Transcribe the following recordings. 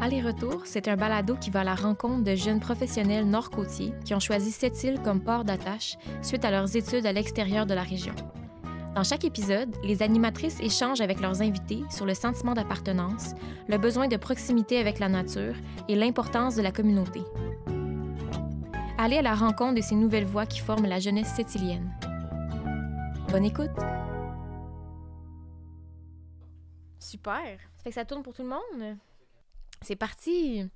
Aller-retour, c'est un balado qui va à la rencontre de jeunes professionnels nord-côtiers qui ont choisi cette île comme port d'attache suite à leurs études à l'extérieur de la région. Dans chaque épisode, les animatrices échangent avec leurs invités sur le sentiment d'appartenance, le besoin de proximité avec la nature et l'importance de la communauté. Allez à la rencontre de ces nouvelles voix qui forment la jeunesse sétilienne. Bonne écoute! Super. Ça fait que ça tourne pour tout le monde. C'est parti.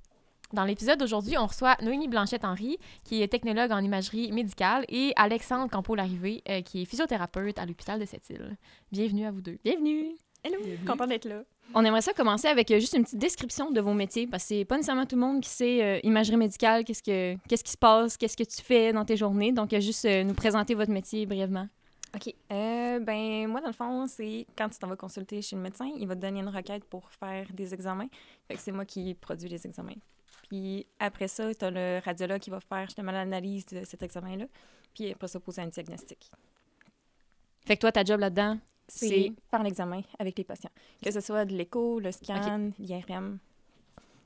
Dans l'épisode d'aujourd'hui, on reçoit Noémie blanchette henri qui est technologue en imagerie médicale, et Alexandre Campo-Larrivé, euh, qui est physiothérapeute à l'hôpital de cette île. Bienvenue à vous deux. Bienvenue. Hello. Content d'être là. On aimerait ça commencer avec euh, juste une petite description de vos métiers, parce que c'est pas nécessairement tout le monde qui sait euh, imagerie médicale, qu'est-ce, que, qu'est-ce qui se passe, qu'est-ce que tu fais dans tes journées. Donc, juste nous présenter votre métier brièvement. OK. Euh, ben moi, dans le fond, c'est quand tu t'en vas consulter chez le médecin, il va te donner une requête pour faire des examens. Fait que c'est moi qui produis les examens. Puis après ça, tu as le radiologue qui va faire justement l'analyse de cet examen-là. Puis va ça, poser un diagnostic. Fait que toi, ta job là-dedans, c'est faire l'examen avec les patients. Que ce soit de l'écho, le scan, l'IRM,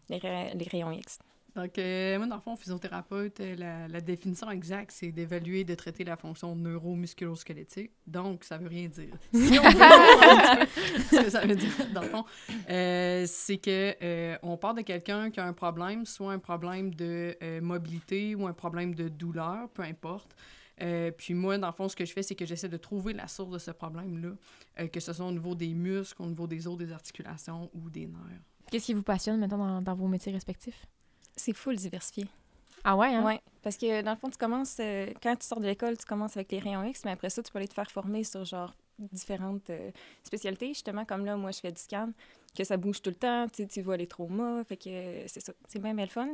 les rayons X. Donc, euh, moi, dans le fond, physiothérapeute, euh, la, définition exacte, c'est d'évaluer, de traiter la fonction neuromusculosquelettique. Donc, ça veut rien dire. Si on veut ce que ça veut dire, dans le fond, euh, c'est que euh, on part de quelqu'un qui a un problème, soit un problème de mobilité ou un problème de douleur, peu importe. puis moi, dans le fond, ce que je fais, c'est que j'essaie de trouver la source de ce problème-là, que ce soit au niveau des muscles, au niveau des os, des articulations ou des nerfs. Qu'est-ce qui vous passionne maintenant dans vos métiers respectifs? C'est fou le diversifier. Ah ouais, hein? ouais parce que dans le fond, tu commences, euh, quand tu sors de l'école, tu commences avec les rayons X, mais après ça, tu peux aller te faire former sur genre différentes euh, spécialités. Justement, comme là, moi, je fais du scan, que ça bouge tout le temps, tu, tu vois les traumas, fait que euh, c'est ça, c'est bien, le fun.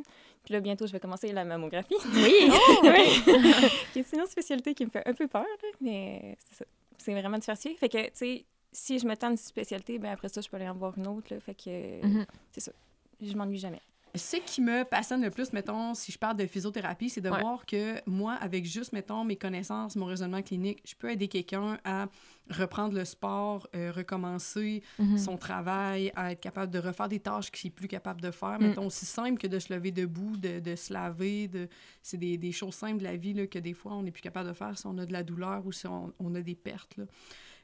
Puis là, bientôt, je vais commencer la mammographie. Oui! Oh, oui! qui est une spécialité qui me fait un peu peur, là, mais c'est ça. C'est vraiment diversifié. Fait que, tu sais, si je me tente une spécialité, ben après ça, je peux aller en voir une autre, fait que mm-hmm. c'est ça. Je m'ennuie jamais ce qui me passionne le plus, mettons, si je parle de physiothérapie, c'est de voir que moi, avec juste, mettons, mes connaissances, mon raisonnement clinique, je peux aider quelqu'un à reprendre le sport, euh, recommencer mhm. son travail, être capable de refaire des tâches qu'il n'est plus capable de faire. mais mm. Mettons, aussi simple que de se lever debout, de, se laver. De... C'est des, choses simples de la vie que des fois, on n'est plus capable de faire si on a de la douleur ou si on, a des pertes.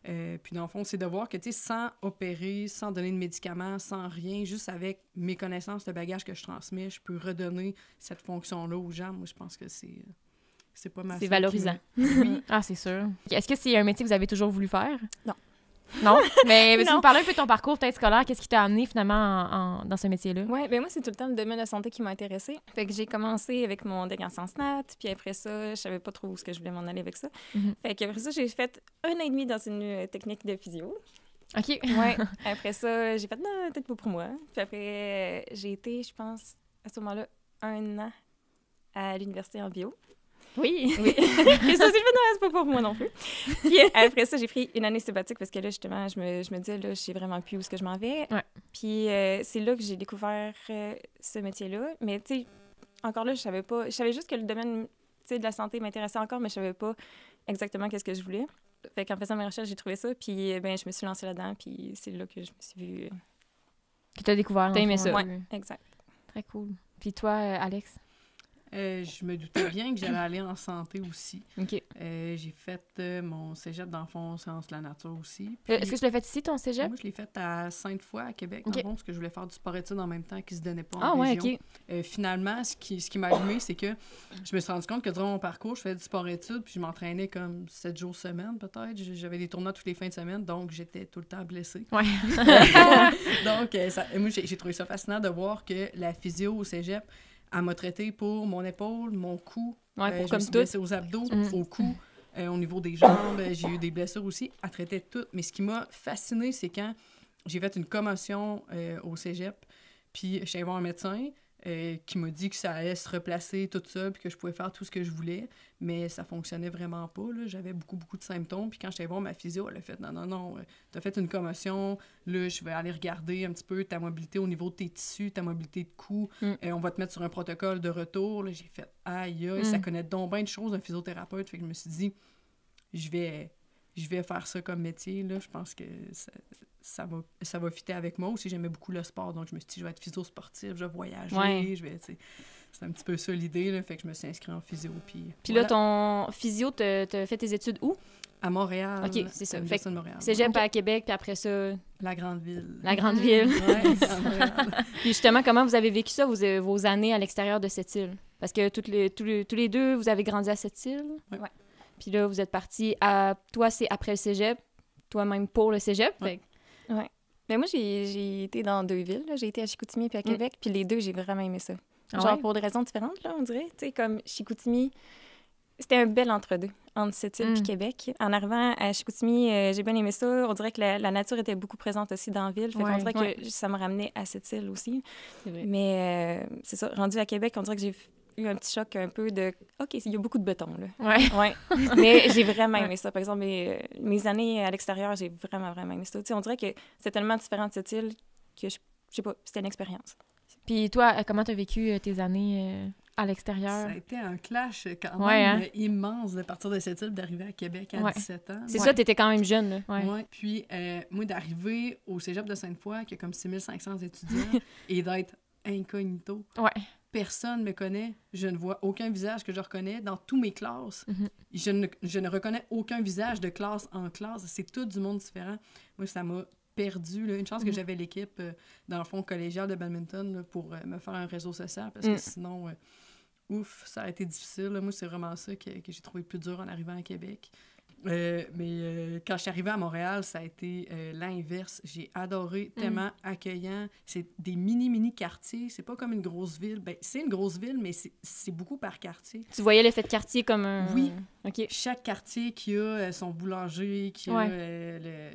Euh, puis dans le fond, c'est de voir que, tu sais, sans opérer, sans donner de médicaments, sans rien, juste avec mes connaissances, le bagage que je transmets, je peux redonner cette fonction-là aux gens. Moi, je pense que c'est... Euh, c'est pas C'est valorisant. Ah, c'est sûr. Est-ce que c'est un métier que vous avez toujours voulu faire? Non. Non, mais, si vous parlez un peu de ton parcours peut-être scolaire, qu'est-ce qui t'a amené finalement dans ce métier-là? Oui, mais ben moi, c'est tout le temps le domaine de la santé qui m'a intéressée. Fait que j'ai commencé avec mon deck en sciences nat, puis après ça, je savais pas trop où ce que je voulais m'en aller avec ça. Mhm. Fait qu'après ça, j'ai fait un an et demi dans une euh, technique de physio. OK. ouais. Après ça, j'ai fait, peut-être pour moi. Puis après, euh, j'ai été, je pense, à ce moment-là, un an à l'université en bio. Oui. oui. et ça, c'est fait, pas pour moi non plus. Puis euh, après ça, j'ai pris une année sabbatique parce que là, justement, je me, je me disais, là, je sais vraiment plus où est-ce que je m'en vais. Puis euh, c'est là que j'ai découvert euh, ce métier-là. Mais tu sais, encore là, je savais pas. Je savais juste que le domaine de la santé m'intéressait encore, mais je savais pas exactement qu'est-ce que je voulais. Fait qu'en faisant mes recherches, j'ai trouvé ça, puis ben, je me suis lancée là-dedans, puis c'est là que je me suis vue. Que t'as découvert. T'as aimé ça. Oui, exact. Très cool. Puis toi, Alex? Euh, je me doutais bien que j'allais aller en santé aussi. Euh, j'ai fait euh, mon cégep d'enfants sciences de la nature aussi. Est-ce que tu l'as fait ici, ton cégep? Moi, je l'ai fait à Sainte-Foy, à Québec, parce que je voulais faire du sport-études en même temps qui se donnait pas en ah, région. finalement, ce qui, m'a allumé, c'est que je me suis rendu compte que durant mon parcours, je faisais du sport-études, puis je m'entraînais comme sept jours semaine, peut-être. J'avais des tournois toutes les fins de semaine, donc j'étais tout le temps blessée. donc, moi, j'ai trouvé ça fascinant de voir que la physio au cégep, elle m'a traité pour mon épaule, mon cou. pour comme euh, je me aux abdos, mm. au cou, mm. euh, au niveau des jambes. J'ai eu des blessures aussi. Elle traitait tout. Mais ce qui m'a fasciné, c'est quand j'ai fait une commotion euh, au cégep. Puis, je suis allée voir un médecin. Euh, qui m'a dit que ça allait se replacer tout ça, puis que je pouvais faire tout ce que je voulais, mais ça fonctionnait vraiment pas. J'avais beaucoup, beaucoup de symptômes. Puis quand j'étais voir ma physio, elle a fait Non, non, non, euh, t'as fait une commotion, là, je vais aller regarder un petit peu ta mobilité au niveau de tes tissus, ta mobilité de cou, mm. et euh, on va te mettre sur un protocole de retour. J'ai fait Aïe, aïe, ça mm. connaît donc bien de choses, un physiothérapeute. Fait que je me suis dit Je vais je vais faire ça comme métier, là, je pense que ça, va, ça va fitter avec moi aussi. J'aimais beaucoup le sport, donc je me suis dit, je vais être physio sportif, je vais voyager, je vais, c'est un petit peu ça l'idée, fait que je me suis inscrite en physio. Puis, puis là, ton physio, te fait tes études où? À Montréal. OK, c'est ça. Fait que Montréal. Cégep à Québec, puis après ça... La grande ville. La grande ville. oui, puis justement, comment vous avez vécu ça, vos, vos années à l'extérieur de cette île? Parce que toutes les, tous, les, tous les deux, vous avez grandi à cette île? Oui. Ouais. Puis là, vous êtes parti à. Toi, c'est après le cégep, toi-même pour le cégep. Ouais. Mais ben, moi, j'ai été dans deux villes. J'ai été à Chicoutimi puis à Québec. Puis les deux, j'ai vraiment aimé ça. Ah Genre pour des raisons différentes, là, on dirait. Tu sais, comme Chicoutimi, c'était un bel entre-deux, entre cette île et puis mm. Québec. En arrivant à Chicoutimi, euh, j'ai bien aimé ça. On dirait que la, nature était beaucoup présente aussi dans la ville. Fait on dirait que ça me ramenait à cette île aussi. Mais euh, c'est ça, rendu à Québec, on dirait que j'ai eu un petit choc un peu de OK, il y a beaucoup de béton. Là. Ouais. ouais. Mais j'ai vraiment aimé ça. Par exemple, mes, mes années à l'extérieur, j'ai vraiment, vraiment aimé ça. sais, on dirait que c'est tellement différent de cette île que je, sais pas, c'était une expérience. Puis toi, euh, comment tu as vécu euh, tes années euh, à l'extérieur? Ça a été un clash quand même hein? immense de partir de cette île, d'arriver à Québec à 17 ans. C'est ça, tu étais quand même jeune. Là. Puis moi, d'arriver au cégep de Sainte-Foy, qui a comme 6500 étudiants, et d'être incognito. Ouais personne me connaît. Je ne vois aucun visage que je reconnais dans tous mes classes. Mhm. je, ne, reconnais aucun visage de classe en classe. C'est tout du monde différent. Moi, ça m'a perdu. Une chance que mhm. j'avais l'équipe, euh, dans le fond, collégial de badminton pour euh, me faire un réseau social parce que mm. sinon, euh, ouf, ça a été difficile. Moi, c'est vraiment ça que, que j'ai trouvé plus dur en arrivant à Québec. Euh, mais euh, quand je suis arrivée à Montréal, ça a été euh, l'inverse. J'ai adoré, mm. tellement accueillant. C'est des mini-mini quartiers. C'est pas comme une grosse ville. Ben, c'est une grosse ville, mais c'est beaucoup par quartier. Tu voyais l'effet de quartier comme un. Oui. OK. Chaque quartier qui a son boulanger, qui a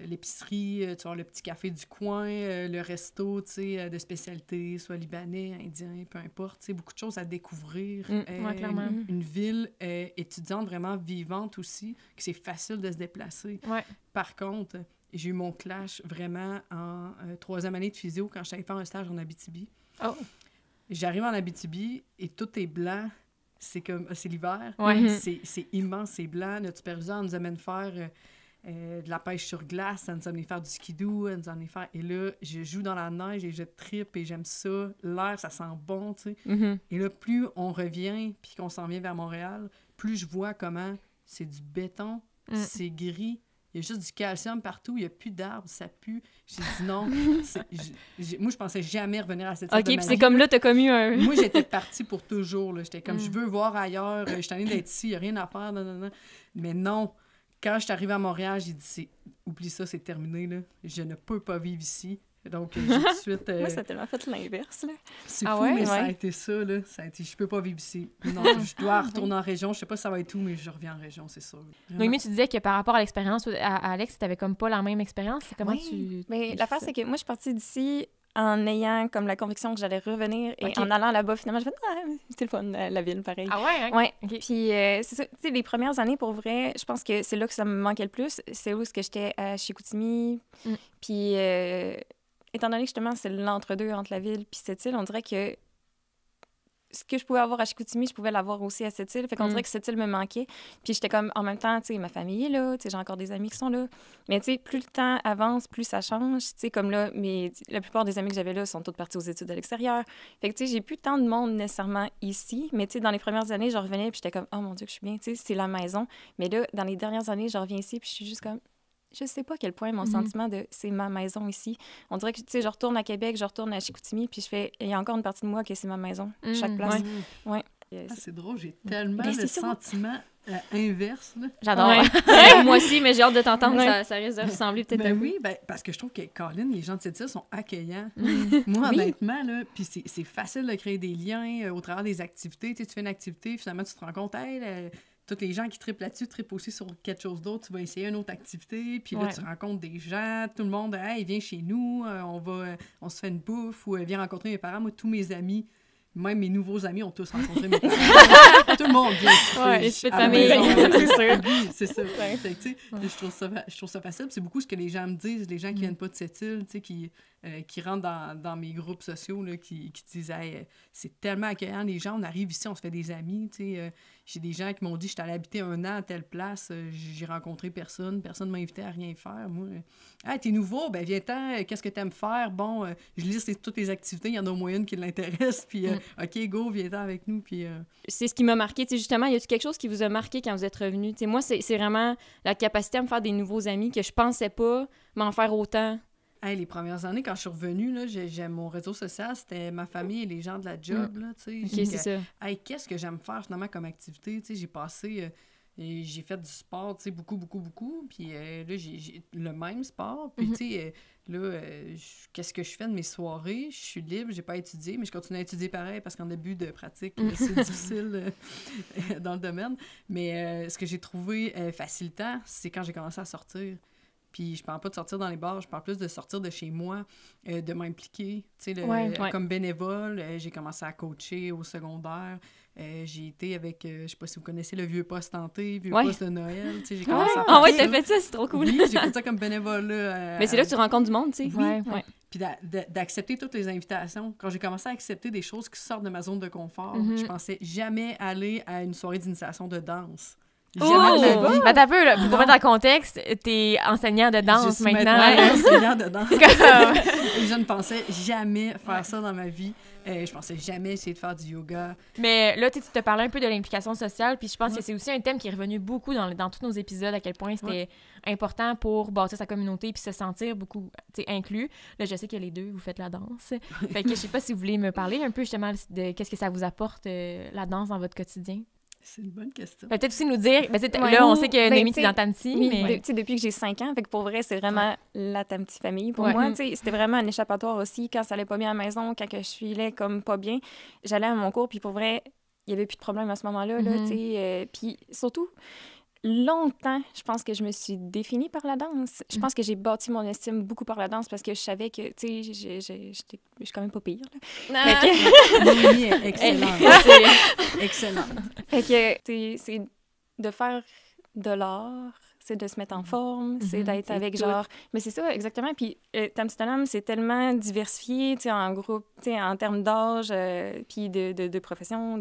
l'épicerie, tu vois, le petit café du coin, le resto de spécialité, soit libanais, indien, peu importe. Beaucoup de choses à découvrir. Mm. Oui, clairement. Une, ville étudiante vraiment vivante aussi, que c'est facile de se déplacer. Par contre, j'ai eu mon clash vraiment en euh, troisième année de physio quand j'allais faire un stage en Abitibi. Oh. J'arrive en Abitibi et tout est blanc. C'est comme c'est l'hiver. Ouais. Mhm. C'est immense, c'est blanc. Notre superviseur nous amène faire euh, euh, de la pêche sur glace, elle nous amène faire du skidoo, elle nous amène faire. Et là, je joue dans la neige et je tripe et j'aime ça. L'air, ça sent bon, tu sais. Mhm. Et là, plus on revient puis qu'on s'en vient vers Montréal, plus je vois comment c'est du béton, Mm. C'est gris. Il y a juste du calcium partout, il n'y a plus d'arbres, ça pue. J'ai dit non. moi, je pensais jamais revenir à cette OK, puis c'est comme là, tu as commis un. moi, j'étais partie pour toujours. J'étais comme, mm. je veux voir ailleurs, je suis allée d'être ici, il n'y a rien à faire. Non, Mais non, quand je suis arrivée à Montréal, j'ai dit, oublie ça, c'est terminé. Je ne peux pas vivre ici. Donc, tout de suite. Euh, moi, ça a tellement fait l'inverse. C'est ah fou, ouais, mais ça a été ça. Là. ça a été, je peux pas vivre ici. Non, je dois ah retourner en région. Je sais pas si ça va être tout mais je reviens en région, c'est sûr. Oui, mais tu disais que par rapport à l'expérience, à Alex, tu comme pas la même expérience. Comment tu. Mais l'affaire, c'est que moi, je suis partie d'ici en ayant comme la conviction que j'allais revenir et en allant là-bas, finalement, je fait ah, c'est le fun, euh, la ville, pareil. Ah ouais? Hein? Ouais. Puis, euh, c'est ça, tu sais, les premières années, pour vrai, je pense que c'est là que ça me manquait le plus. C'est où ce que j'étais à chez mm. Puis, étant donné que justement, c'est l'entre-deux entre la ville puis cette île, on dirait que ce que je pouvais avoir à Chicoutimi, je pouvais l'avoir aussi à cette île. Fait qu'on mm. dirait que cette île me manquait. Puis j'étais comme, en même temps, tu sais, ma famille est là, tu sais, j'ai encore des amis qui sont là. Mais tu sais, plus le temps avance, plus ça change. Tu sais, comme là, mais la plupart des amis que j'avais là sont toutes partis aux études à l'extérieur. Fait que tu sais, j'ai plus tant de monde nécessairement ici. Mais tu sais, dans les premières années, je revenais, puis j'étais comme, oh mon Dieu, que je suis bien, tu sais, c'est la maison. Mais là, dans les dernières années, je reviens ici, puis je suis juste comme, je sais pas à quel point mon mm-hmm. sentiment de c'est ma maison ici. On dirait que tu sais, je retourne à Québec, je retourne à Chicoutimi, puis je fais il y a encore une partie de moi que c'est ma maison, mm, chaque place. Ah, c'est drôle, j'ai tellement le sentiment euh, inverse. J'adore. moi aussi, mais j'ai hâte de t'entendre. Ça, risque de ressembler peut-être. Ben oui, ben, parce que je trouve que Colin, les gens de cette île sont accueillants. Mm. moi, honnêtement, là, puis c'est facile de créer des liens euh, au travers des activités. Tu, fais une activité, finalement, tu te rends compte, elle. Toutes les gens qui tripent là-dessus tripent aussi sur quelque chose d'autre. Tu vas essayer une autre activité, puis là, tu rencontres des gens, tout le monde, hey, viens chez nous, euh, on va, on se fait une bouffe, ou euh, viens rencontrer mes parents. Moi, tous mes amis, même mes nouveaux amis ont tous rencontré mes parents. tout le monde vient. Ouais, je, de c'est C'est ça. je, trouve ça, je trouve ça facile. C'est beaucoup ce que les gens me disent, les gens qui mm. viennent pas de cette île, tu sais, qui euh, qui rentrent dans, mes groupes sociaux, qui, qui disent euh, c'est tellement accueillant, les gens, on arrive ici, on se fait des amis. sais euh, j'ai des gens qui m'ont dit Je suis habiter un an à telle place, j'ai rencontré personne, personne ne m'a invité à rien faire. Moi, ah, t'es nouveau, ben viens-t'en, qu'est-ce que tu aimes faire Bon, je lis toutes les activités, il y en a au moyen qui l'intéresse, puis mm. OK, go, viens-t'en avec nous. Puis, C'est ce qui m'a marqué. justement, y a-tu quelque chose qui vous a marqué quand vous êtes revenu Moi, c'est vraiment la capacité à me faire des nouveaux amis que je pensais pas m'en faire autant les premières années, quand je suis revenue, j'ai, mon réseau social, c'était ma famille et les gens de la job. Mm. Là, euh, qu'est-ce que j'aime faire finalement comme activité? j'ai passé. Euh, j'ai fait du sport, beaucoup, beaucoup, beaucoup. Puis euh, là, j'ai, le même sport. Puis, mm-hmm. tu sais, là, qu'est-ce que je fais de mes soirées? Je suis libre, j'ai pas étudié, mais je continue à étudier pareil parce qu'en début de pratique, mm. c'est difficile dans le domaine. Mais ce que j'ai trouvé facilitant, c'est quand j'ai commencé à sortir. Puis je parle pas de sortir dans les bars, je parle plus de sortir de chez moi, euh, de m'impliquer, tu sais, comme bénévole. Euh, j'ai commencé à coacher au secondaire. Euh, j'ai été avec, je sais pas si vous connaissez le vieux poste tenté, vieux poste de Noël, tu sais, j'ai commencé à Ah oui, t'as fait ça, c'est trop cool. Oui, j'ai fait ça comme bénévole. Mais c'est là que tu rencontres du monde, tu sais. Oui, Puis d'accepter toutes les invitations. Quand j'ai commencé à accepter des choses qui sortent de ma zone de confort, mm-hmm. je pensais jamais aller à une soirée d'initiation de danse. Jamais oh! peu, là, pour mettre en contexte, t'es enseignante de danse maintenant. enseignante de danse. je euh, ne pensais jamais faire ça dans ma vie. Euh, je pensais jamais essayer de faire du yoga. Mais là, tu te parlais un peu de l'implication sociale, puis je pense que c'est aussi un thème qui est revenu beaucoup dans, dans tous nos épisodes, à quel point c'était important pour bâtir sa communauté puis se sentir beaucoup inclus. Là, je sais que les deux, vous faites la danse. fait que je sais pas si vous voulez me parler un peu justement de qu'est-ce que ça vous apporte, euh, la danse, dans votre quotidien. C'est une bonne question. Ben, peut-être aussi nous dire, ben, là, on sait que ben, dans ta Mais... depuis que j'ai 5 ans, fait pour vrai, c'est vraiment la la petite famille. Pour moi, mm. c'était vraiment un échappatoire aussi. Quand ça allait pas bien à la maison, quand je suis là comme pas bien, j'allais à mon cours, puis pour vrai, il y avait plus de problème à ce moment-là. Là, mm-hmm. euh, puis surtout, longtemps, je pense que je me suis définie par la danse. Je mm. pense que j'ai bâti mon estime beaucoup par la danse parce que je savais que, tu sais, je suis quand même pas pire. Là. Ah. Que... excellent. Eh, excellent. Fait que, tu c'est de faire de l'art, c'est de se mettre en mm. forme, mm-hmm. c'est d'être avec genre. Mais c'est ça, exactement. Puis euh, Tamsterdam, c'est tellement diversifié, tu sais, en groupe, tu sais, en termes d'âge, euh, puis de, de, de profession,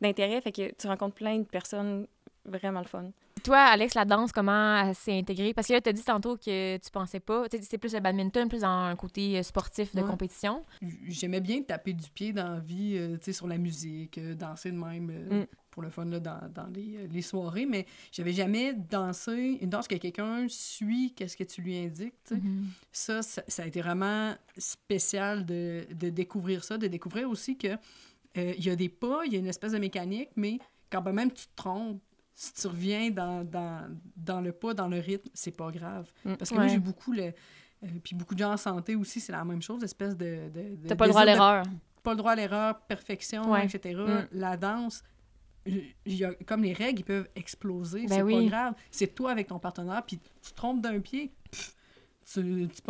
d'intérêt. fait que tu rencontres plein de personnes vraiment le fun toi, Alex, la danse, comment s'est intégrée? Parce que là, tu as dit tantôt que tu pensais pas. C'est plus le badminton, plus dans un côté euh, sportif de compétition. J'aimais bien taper du pied dans la vie, euh, tu sais, sur la musique, euh, danser de même. Mm. pour le fun là, dans, dans les, soirées, mais j'avais jamais dansé une danse que quelqu'un suit, qu'est-ce que tu lui indiques. Mm-hmm. ça, ça, a été vraiment spécial de, de découvrir ça, de découvrir aussi que il y a des pas, il y a une espèce de mécanique, mais quand même tu te trompes, si tu reviens dans, le pas, dans le rythme, c'est pas grave. Mm, Parce que moi, j'ai beaucoup le. Euh, puis beaucoup de gens en santé aussi, c'est la même chose, espèce de. T'as pas le droit à l'erreur. Pas le droit à l'erreur, perfection, etc. Mm. La danse, comme les règles, ils peuvent exploser. Ben c'est pas grave. C'est toi avec ton partenaire, puis tu te trompes d'un pied tu, tu, le, tu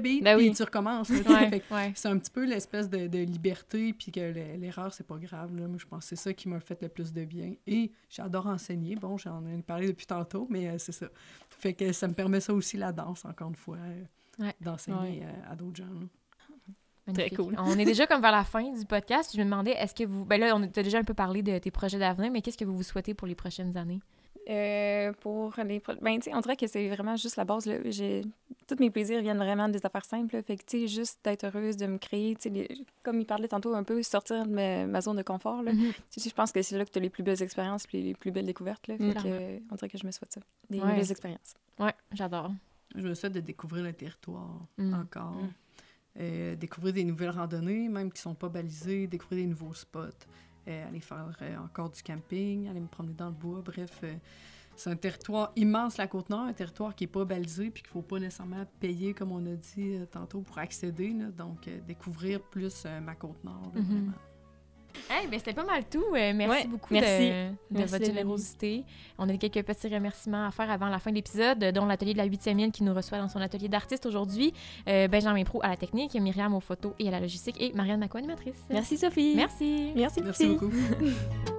beat, ben tu recommences. C'est un petit peu l'espèce de, liberté, puis que l'erreur, c'est pas grave. Là. je pense que c'est ça qui m'a fait le plus de bien. Et j'adore enseigner. Bon, j'en ai parlé depuis tantôt, mais euh, c'est ça. Fait que ça me permet ça aussi, la danse, encore une fois, euh, d'enseigner euh, à d'autres gens. Très cool. on est déjà comme vers la fin du podcast. Je me demandais, est-ce que vous. Ben là, on a déjà un peu parlé de tes projets d'avenir, mais qu'est-ce que vous vous souhaitez pour les prochaines années? Euh, pour les ben tu on dirait que c'est vraiment juste la base j'ai tous mes plaisirs viennent vraiment des affaires simples fait que tu juste d'être heureuse de me créer comme il parlait tantôt un peu sortir de ma, zone de confort là mhm. je pense que c'est là que tu as les plus belles expériences les plus belles découvertes là on dirait que je me souhaite ça des belles expériences ouais j'adore je me souhaite de découvrir le territoire mm. encore mm. Euh, découvrir des nouvelles randonnées même qui sont pas balisées découvrir des nouveaux spots euh, aller faire euh, encore du camping, aller me promener dans le bois, bref. Euh, c'est un territoire immense, la Côte-Nord, un territoire qui n'est pas balisé puis qu'il ne faut pas nécessairement payer, comme on a dit tantôt, pour accéder. donc, découvrir plus ma Côte-Nord, mhm. vraiment ben, c'était pas mal tout. Euh, merci beaucoup De, votre générosité. On a quelques petits remerciements à faire avant la fin de l'épisode, dont l'atelier de la 8e qui nous reçoit dans son atelier d'artiste aujourd'hui. Euh, Benjamin Pro à la technique, Myriam aux photos et à la logistique et Marianne Macon, animatrice. Merci Sophie. Merci. Merci, merci beaucoup.